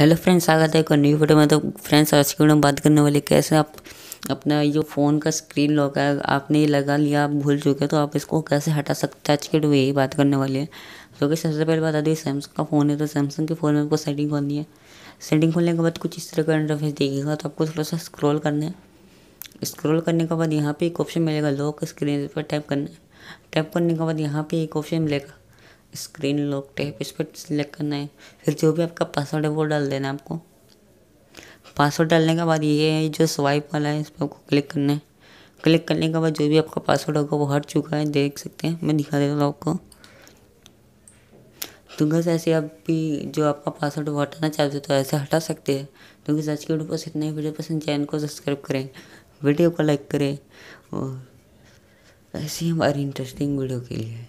hello friends स्वागत है एक न्यू वीडियो में तो फ्रेंड्स आज की वीडियो में बात करने वाले कैसे आप अपना जो फ़ोन का स्क्रीन लॉक है आपने ये लगा लिया आप भूल चुके तो आप इसको कैसे हटा सकते हैं आज की वीडियो यही बात करने वाली है तो सबसे पहले बता दी सैमसंग का फ़ोन है तो सैमसंग के फ़ोन में आपको सेटिंग खोलनी है सेटिंग खोलने के बाद कुछ इस तरह का इंटरफेस देखेगा तो आपको थोड़ा सा स्क्रोल करना है स्क्रोल करने के बाद यहाँ पर एक ऑप्शन मिलेगा लॉक स्क्रीन पर टैप करना टैप करने के बाद यहाँ पर एक ऑप्शन मिलेगा स्क्रीन लॉक टेप इस पर सिलेक्ट करना है फिर जो भी आपका पासवर्ड है वो डाल देना है आपको पासवर्ड डालने के बाद ये है जो स्वाइप वाला है इस पर आपको क्लिक करना है क्लिक करने के बाद जो भी आपका पासवर्ड होगा वो हट चुका है देख सकते हैं मैं दिखा देता हूँ आपको तो बस ऐसे आप भी जो आपका पासवर्ड वो हटाना चाहते हो तो ऐसे हटा सकते हैं तो बस आज के वीडियो बस इतना ही वीडियो पसंद चैनल को सब्सक्राइब करें वीडियो को लाइक करें और ऐसी हमारी इंटरेस्टिंग वीडियो के लिए